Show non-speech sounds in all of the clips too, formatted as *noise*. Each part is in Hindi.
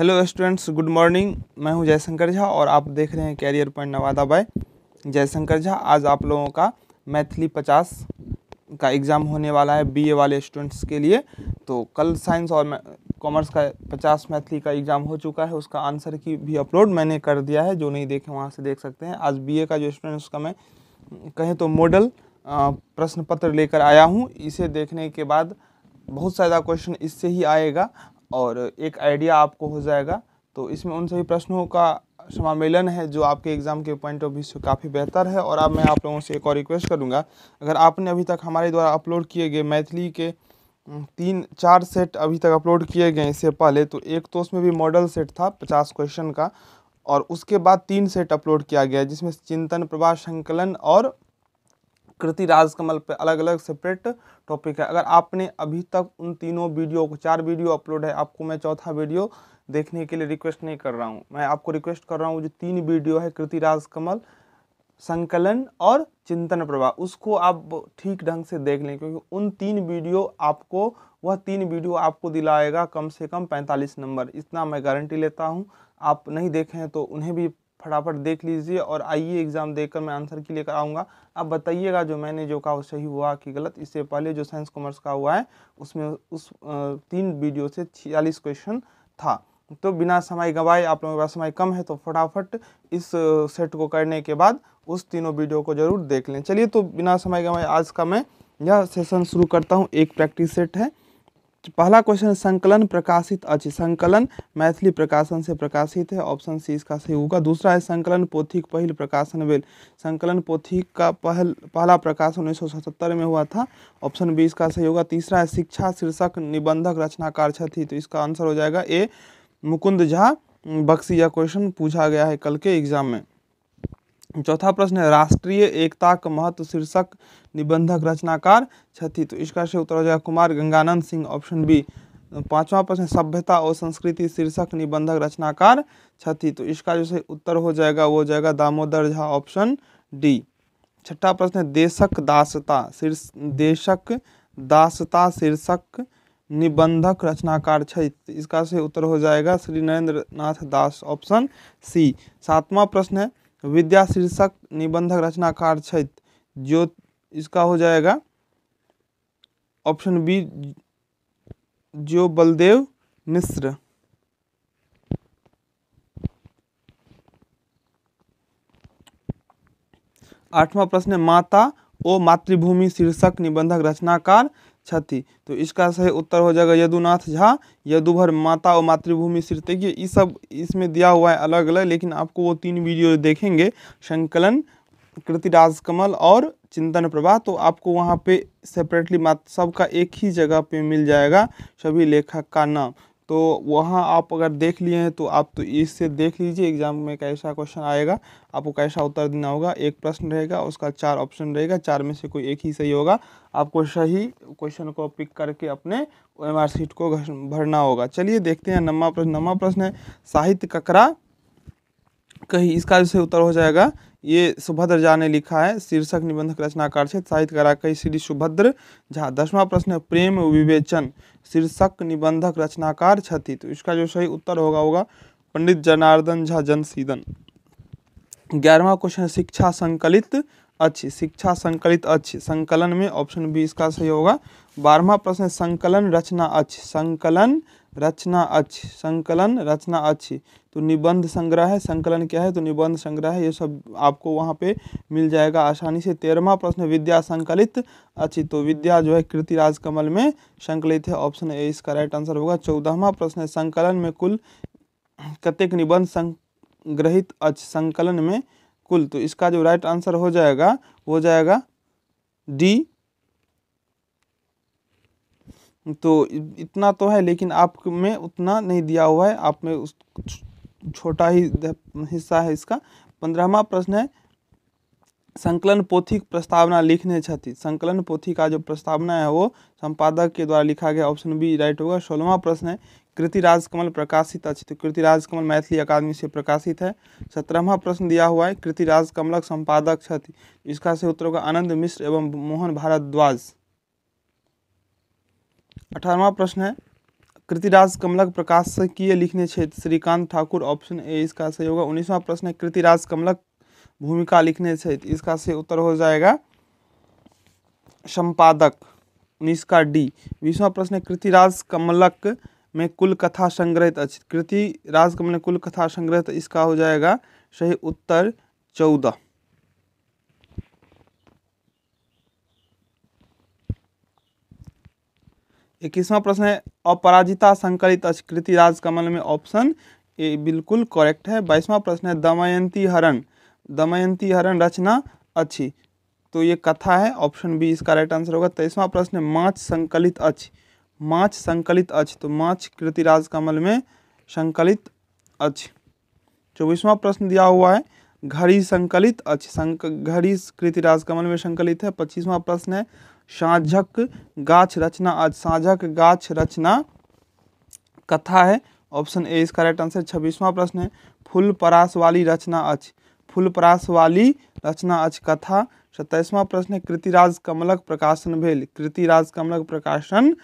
हेलो स्टूडेंट्स गुड मॉर्निंग मैं हूं जयशंकर झा और आप देख रहे हैं career point Nawada by Jaishankar Jha आज आप लोगों का मैथिली पचास का एग्ज़ाम होने वाला है बीए वाले स्टूडेंट्स के लिए तो कल साइंस और कॉमर्स का पचास मैथिली का एग्ज़ाम हो चुका है उसका आंसर की भी अपलोड मैंने कर दिया है जो नहीं देखे वहाँ से देख सकते हैं आज बी का जो स्टूडेंट्स का मैं कहें तो मॉडल प्रश्न पत्र लेकर आया हूँ इसे देखने के बाद बहुत ज़्यादा क्वेश्चन इससे ही आएगा और एक आइडिया आपको हो जाएगा तो इसमें उन सभी प्रश्नों का समामेलन है जो आपके एग्ज़ाम के पॉइंट ऑफ व्यू से काफ़ी बेहतर है और अब मैं आप लोगों से एक और रिक्वेस्ट करूँगा अगर आपने अभी तक हमारे द्वारा अपलोड किए गए मैथिली के तीन चार सेट अभी तक अपलोड किए गए इससे पहले तो एक तो उसमें भी मॉडल सेट था पचास क्वेश्चन का और उसके बाद तीन सेट अपलोड किया गया जिसमें चिंतन प्रभा संकलन और कृति राजकमल पे अलग अलग सेपरेट टॉपिक है अगर आपने अभी तक उन तीनों वीडियो को चार वीडियो अपलोड है आपको मैं चौथा वीडियो देखने के लिए रिक्वेस्ट नहीं कर रहा हूँ मैं आपको रिक्वेस्ट कर रहा हूँ जो तीन वीडियो है कृति राजकमल संकलन और चिंतन प्रभाव उसको आप ठीक ढंग से देख लें क्योंकि उन तीन वीडियो आपको वह तीन वीडियो आपको दिलाएगा कम से कम 45 नंबर इतना मैं गारंटी लेता हूं आप नहीं देखें तो उन्हें भी फटाफट देख लीजिए और आइए एग्ज़ाम देकर मैं आंसर के लिए कराऊंगा आप बताइएगा जो मैंने जो कहा वो सही हुआ कि गलत इससे पहले जो साइंस कॉमर्स का हुआ है उसमें उस तीन वीडियो से छियालीस क्वेश्चन था तो बिना समय गवाए आप लोगों के पास समय कम है तो फटाफट इस सेट को करने के बाद उस तीनों वीडियो को जरूर देख लें चलिए तो बिना समय गवाए आज का मैं यह सेशन शुरू करता हूँ एक प्रैक्टिस सेट है पहला क्वेश्चन संकलन प्रकाशित अछि संकलन मैथिली प्रकाशन से प्रकाशित है ऑप्शन सी इसका सही होगा दूसरा है संकलन पोथी पहल प्रकाशन वेल संकलन पोथी का पहल पहला प्रकाशन उन्नीस में हुआ था ऑप्शन बी इसका सही होगा तीसरा है शिक्षा शीर्षक निबंधक रचनाकार क्षति तो इसका आंसर हो जाएगा ए मुकुंद झा बक्सी यह क्वेश्चन पूछा गया है कल के एग्जाम में चौथा प्रश्न है राष्ट्रीय एकता का महत्व शीर्षक निबंधक रचनाकार क्षति तो इसका से उत्तर हो जाएगा कुमार गंगानंद सिंह ऑप्शन बी पांचवा प्रश्न सभ्यता और संस्कृति शीर्षक निबंधक रचनाकार क्षति तो इसका जो उत्तर हो जाएगा वो हो जाएगा दामोदर झा ऑप्शन डी छठा प्रश्न है देशक दासता शीर्ष देशक दासता शीर्षक निबंधक रचनाकार छ तो इसका से उत्तर हो जाएगा श्री नरेंद्र नाथ दास ऑप्शन सी सातवां प्रश्न है विद्या शीर्षक निबंधक रचनाकार जो इसका हो जाएगा ऑप्शन बी जो बलदेव मिश्र आठवां प्रश्न माता ओ मातृभूमि शीर्षक निबंधक रचनाकार क्षति तो इसका सही उत्तर हो जाएगा यदुनाथ झा यदुभर माता और मातृभूमि श्रीतज्ञ ये सब इसमें दिया हुआ है अलग अलग लेकिन आपको वो तीन वीडियो देखेंगे संकलन कृति राजकमल और चिंतन प्रभा तो आपको वहाँ पे सेपरेटली सबका एक ही जगह पे मिल जाएगा सभी लेखक का नाम तो वहाँ आप अगर देख लिए हैं तो आप तो इससे देख लीजिए एग्जाम में कैसा क्वेश्चन आएगा आपको कैसा उत्तर देना होगा एक प्रश्न रहेगा उसका चार ऑप्शन रहेगा चार में से कोई एक ही सही होगा आपको सही क्वेश्चन को पिक करके अपने एम सीट को भरना होगा चलिए देखते हैं नवा प्रश्न नवा प्रश्न है साहित्य ककरा कहीं इसका जैसे उत्तर हो जाएगा ये सुभद्र झा ने लिखा है शीर्षक निबंधक रचनाकार क्षेत्र साहित्यकार कई श्री सुभद्र झा दसवां प्रश्न है प्रेम विवेचन शीर्षक निबंधक रचनाकार क्षति तो इसका जो सही उत्तर होगा होगा पंडित जनार्दन झा जनसीदन ग्यारहवा क्वेश्चन शिक्षा संकलित अच्छी शिक्षा संकलित अच्छे संकलन में ऑप्शन बी इसका सही होगा बारहवा प्रश्न संकलन रचना अच्छी संकलन रचना अच्छ संकलन रचना अच्छ तो निबंध संग्रह है संकलन क्या है तो निबंध संग्रह है ये सब आपको वहाँ पे मिल जाएगा आसानी से तेरहवा प्रश्न विद्या संकलित अच्छी तो विद्या जो है कृति राजकमल में संकलित है ऑप्शन ए इसका राइट आंसर होगा चौदहवा प्रश्न संकलन में कुल कतेक निबंध संग्रहित अच्छ संकलन में कुल तो इसका जो राइट आंसर हो जाएगा हो जाएगा डी तो इतना तो है लेकिन आप में उतना नहीं दिया हुआ है आप में उस छोटा ही हिस्सा है इसका पंद्रहवा प्रश्न है संकलन पोथी प्रस्तावना लिखने छती संकलन पोथी का जो प्रस्तावना है वो संपादक के द्वारा लिखा गया ऑप्शन बी राइट होगा सोलहवा प्रश्न है कृति राजकमल प्रकाशित अच्छी तो कृति राजकमल मैथिली अकादमी से प्रकाशित है सत्रहवा प्रश्न दिया हुआ है कृति राजकमलक संपादक छति इसका से उत्तर होगा आनंद मिश्र एवं मोहन भारद्वाज अठारवा प्रश्न है कृतिराज कमलक प्रकाश से किए लिखने क्षेत्र श्रीकांत ठाकुर ऑप्शन ए इसका सही होगा उन्नीसवा प्रश्न है कृतिराज कमलक भूमिका लिखने क्षेत्र इसका सही उत्तर हो जाएगा संपादक उन्नीस का डी बीसवा प्रश्न है कृतिराज कमलक में कुल कथा संग्रहित अच्छी कृतिराज राजकमल कुल कथा संग्रहित इसका हो जाएगा सही उत्तर चौदह इक्कीसवा प्रश्न है अपराजिता संकलित अस्कृति राजकमल में ऑप्शन ए बिल्कुल करेक्ट है बाईसवा प्रश्न है दमयंती हरण दमयंती हरण रचना अच्छी तो ये कथा है ऑप्शन बी इसका राइट आंसर होगा तेईसवा प्रश्न है माछ संकलित अच्छ माछ संकलित अच्छ तो माछ कृति राजकमल में संकलित अच्छ चौबीसवा प्रश्न दिया हुआ है घड़ी संकलित अच्छ संक घड़ी कृति राजकमल में संकलित है पच्चीसवा प्रश्न है साझक गाछ रचना आज साझक गाछ रचना कथा है ऑप्शन ए इसका राइट आंसर छब्बीसवां प्रश्न है फूल परास वाली रचना अछि फूल परास वाली रचना अछि कथा सत्ताईसवां प्रश्न है कृतिराज कमलक प्रकाशन भेल कृतिराज कमलक प्रकाशन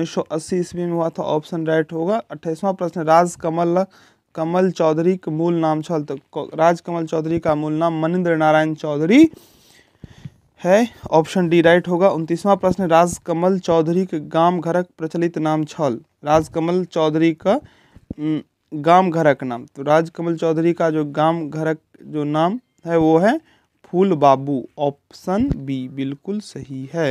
अस्सी ईस्वी में हुआ था ऑप्शन राइट होगा अट्ठाईसवां प्रश्न राज कमल कमल चौधरी का मूल नाम छल तो राजकमल चौधरी का मूल नाम मनिंद्र नारायण चौधरी है ऑप्शन डी राइट होगा उनतीसवां प्रश्न राजकमल चौधरी के गाम घरक प्रचलित नाम छल राजकमल चौधरी का गाम घरक नाम तो राजकमल चौधरी का जो गाम घरक जो नाम है वो है फूल बाबू ऑप्शन बी बिल्कुल सही है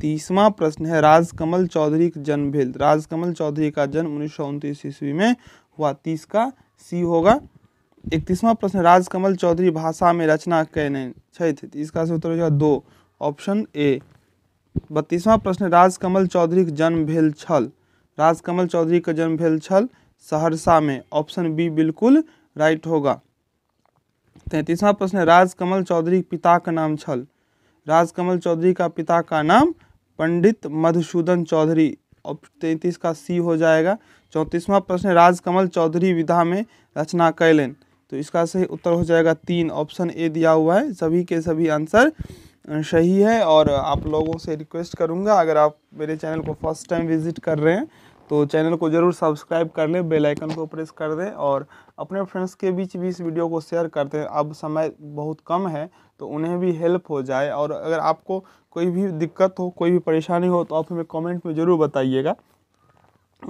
तीसवा प्रश्न है राजकमल चौधरी का जन्म भेद राजकमल चौधरी का जन्म उन्नीस ईस्वी में हुआ तीस का सी होगा इकतीसवां प्रश्न राजकमल चौधरी भाषा में रचना कयने तो इसका उत्तर हो जाएगा दो ऑप्शन ए बत्तीसवां प्रश्न राजकमल का जन्म भेल छल राजकमल चौधरी के जन्म भेल छल सहरसा में ऑप्शन बी बिल्कुल राइट होगा तैंतीसवां प्रश्न राजकमल चौधरी पिता का नाम छल राजकमल चौधरी का पिता का नाम पंडित मधुसूदन चौधरी तैंतीस का सी हो जाएगा चौंतीसवां प्रश्न राजकमल चौधरी विधा में रचना कैलन तो इसका सही उत्तर हो जाएगा तीन ऑप्शन ए दिया हुआ है सभी के सभी आंसर सही है और आप लोगों से रिक्वेस्ट करूंगा अगर आप मेरे चैनल को फर्स्ट टाइम विजिट कर रहे हैं तो चैनल को ज़रूर सब्सक्राइब कर लें बेल आइकन को प्रेस कर दें और अपने फ्रेंड्स के बीच भी इस वीडियो को शेयर कर दें अब समय बहुत कम है तो उन्हें भी हेल्प हो जाए और अगर आपको कोई भी दिक्कत हो कोई भी परेशानी हो तो आप हमें कमेंट में ज़रूर बताइएगा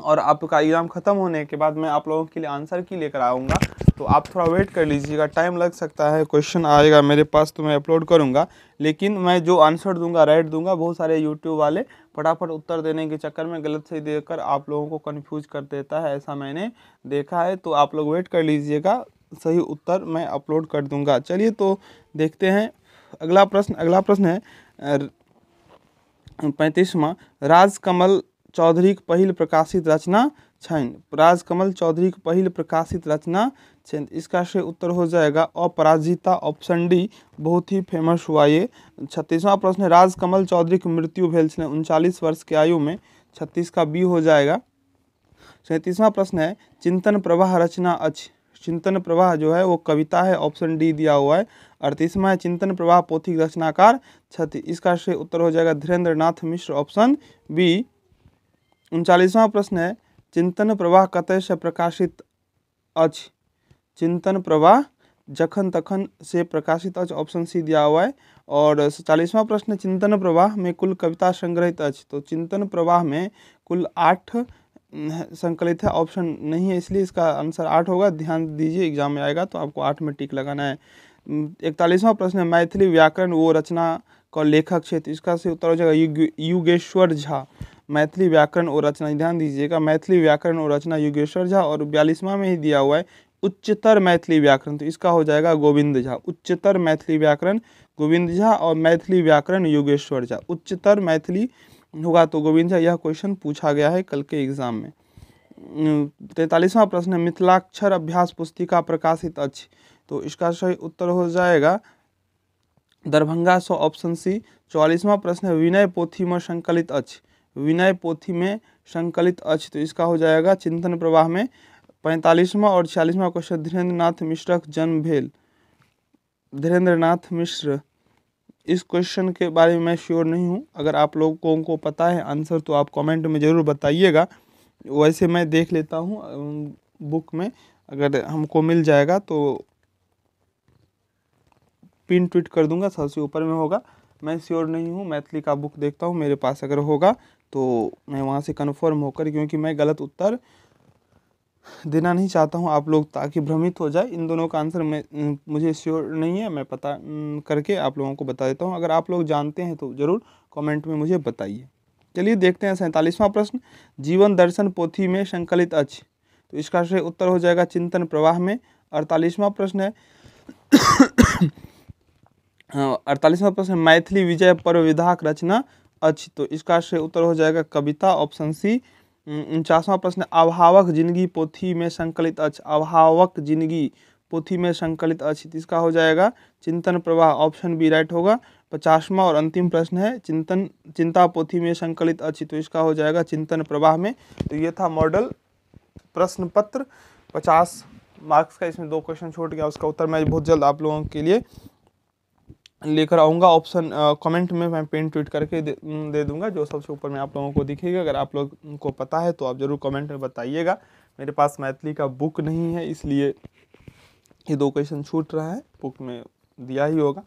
और आपका एग्ज़ाम ख़त्म होने के बाद मैं आप लोगों के लिए आंसर की लेकर आऊँगा तो आप थोड़ा वेट कर लीजिएगा टाइम लग सकता है क्वेश्चन आएगा मेरे पास तो मैं अपलोड करूँगा लेकिन मैं जो आंसर दूंगा राइट दूंगा बहुत सारे यूट्यूब वाले फटाफट उत्तर देने के चक्कर में गलत सही देकर आप लोगों को कन्फ्यूज कर देता है ऐसा मैंने देखा है तो आप लोग वेट कर लीजिएगा सही उत्तर मैं अपलोड कर दूँगा चलिए तो देखते हैं अगला प्रश्न अगला प्रश्न है पैंतीसवा राजकमल चौधरी की पहली प्रकाशित रचना छनि कमल चौधरी की पहली प्रकाशित रचना इसका से उत्तर हो जाएगा अपराजिता ऑप्शन डी बहुत ही फेमस हुआ ये छत्तीसवां प्रश्न राजकमल चौधरी की मृत्यु भेल छे उनचालीस वर्ष के आयु में छत्तीस का बी हो जाएगा सैंतीसवां प्रश्न है चिंतन प्रवाह रचना अछि चिंतन प्रवाह जो है वो कविता है ऑप्शन डी दिया हुआ है अड़तीसवा है चिंतन प्रवाह पोथी रचनाकार छत इसका से उत्तर हो जाएगा धीरेन्द्र मिश्र ऑप्शन बी उनचालीसवां प्रश्न है चिंतन प्रवाह कतय से प्रकाशित अछि चिंतन प्रवाह जखन तखन से प्रकाशित अछि ऑप्शन सी दिया हुआ है और चालीसवां प्रश्न चिंतन प्रवाह में कुल कविता संग्रहित अछि तो चिंतन प्रवाह में कुल आठ संकलित है ऑप्शन नहीं है इसलिए इसका आंसर आठ होगा ध्यान दीजिए एग्जाम में आएगा तो आपको आठ में टिक लगाना है इकतालीसवां प्रश्न है मैथिली व्याकरण वो रचना का लेखक क्षेत्र इसका से उत्तर हो जाएगा युग युगेश्वर झा मैथिली व्याकरण और रचना ध्यान दीजिएगा मैथिली व्याकरण और रचना युगेश्वर झा और बयालीसवा में ही दिया हुआ है उच्चतर मैथिली व्याकरण तो इसका हो जाएगा गोविंद झा उच्चतर मैथिली व्याकरण गोविंद झा और मैथिली व्याकरण योगेश्वर झा उच्चतर मैथिली होगा तो गोविंद झा यह क्वेश्चन पूछा गया है कल के एग्जाम में तैतालीसवां प्रश्न मिथिलाक्षर अभ्यास पुस्तिका प्रकाशित अच्छी तो इसका सही उत्तर हो जाएगा दरभंगा सो ऑप्शन सी चौवालीसवां प्रश्न विनय पोथी में संकलित अच्छी विनय पोथी में संकलित अछि तो इसका हो जाएगा चिंतन प्रवाह में पैंतालीसवा और छियालीसवा क्वेश्चन धीरेन्द्र नाथ मिश्रक जन्म भेल धीरेन्द्र नाथ मिश्र इस क्वेश्चन के बारे में मैं श्योर नहीं हूँ अगर आप लोगों को पता है आंसर तो आप कमेंट में ज़रूर बताइएगा वैसे मैं देख लेता हूँ बुक में अगर हमको मिल जाएगा तो पिन ट्वीट कर दूंगा सबसे ऊपर में होगा मैं श्योर नहीं हूँ मैथिली का बुक देखता हूँ मेरे पास अगर होगा तो मैं वहाँ से कन्फर्म होकर क्योंकि मैं गलत उत्तर देना नहीं चाहता हूँ आप लोग ताकि भ्रमित हो जाए इन दोनों का आंसर मैं मुझे श्योर नहीं है मैं पता करके आप लोगों को बता देता हूँ अगर आप लोग जानते हैं तो ज़रूर कमेंट में मुझे बताइए चलिए देखते हैं सैंतालीसवां प्रश्न जीवन दर्शन पोथी में संकलित अच्छ तो इसका सही उत्तर हो जाएगा चिंतन प्रवाह में अड़तालीसवां प्रश्न है *coughs* हाँ, अड़तालीसवां प्रश्न मैथिली विजय पर्व विधाक रचना अच्छी तो इसका से उत्तर हो जाएगा कविता ऑप्शन सी उनचासवा प्रश्न अभावक जिंदगी पोथी में संकलित अच्छ अभावक जिंदगी पोथी में संकलित अच्छी तो इसका हो जाएगा चिंतन प्रवाह ऑप्शन बी राइट होगा पचासवा और अंतिम प्रश्न है चिंतन चिंता पोथी में संकलित अच्छी तो इसका हो जाएगा चिंतन प्रवाह में तो ये था मॉडल प्रश्न पत्र पचास मार्क्स का इसमें दो क्वेश्चन छोड़ गया उसका उत्तर मैं बहुत जल्द आप लोगों के लिए लेकर आऊँगा ऑप्शन कमेंट में मैं पिन ट्वीट करके दे, दूँगा जो सबसे ऊपर में आप लोगों को दिखेगा अगर आप लोग को पता है तो आप ज़रूर कमेंट में बताइएगा मेरे पास मैथिली का बुक नहीं है इसलिए ये दो क्वेश्चन छूट रहा है बुक में दिया ही होगा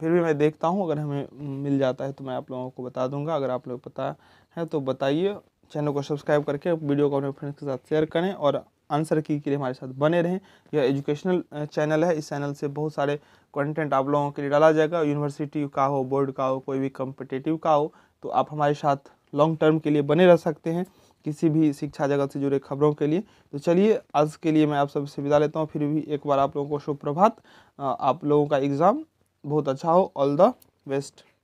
फिर भी मैं देखता हूँ अगर हमें मिल जाता है तो मैं आप लोगों को बता दूंगा अगर आप लोग पता है तो बताइए चैनल को सब्सक्राइब करके वीडियो को अपने फ्रेंड्स के साथ शेयर करें और आंसर की के लिए हमारे साथ बने रहें यह एजुकेशनल चैनल है इस चैनल से बहुत सारे कंटेंट आप लोगों के लिए डाला जाएगा यूनिवर्सिटी का हो बोर्ड का हो कोई भी कम्पिटेटिव का हो तो आप हमारे साथ लॉन्ग टर्म के लिए बने रह सकते हैं किसी भी शिक्षा जगत से जुड़े खबरों के लिए तो चलिए आज के लिए मैं आप सबसे विदा लेता हूँ फिर भी एक बार आप लोगों को शुभ प्रभात आप लोगों का एग्ज़ाम बहुत अच्छा हो ऑल द बेस्ट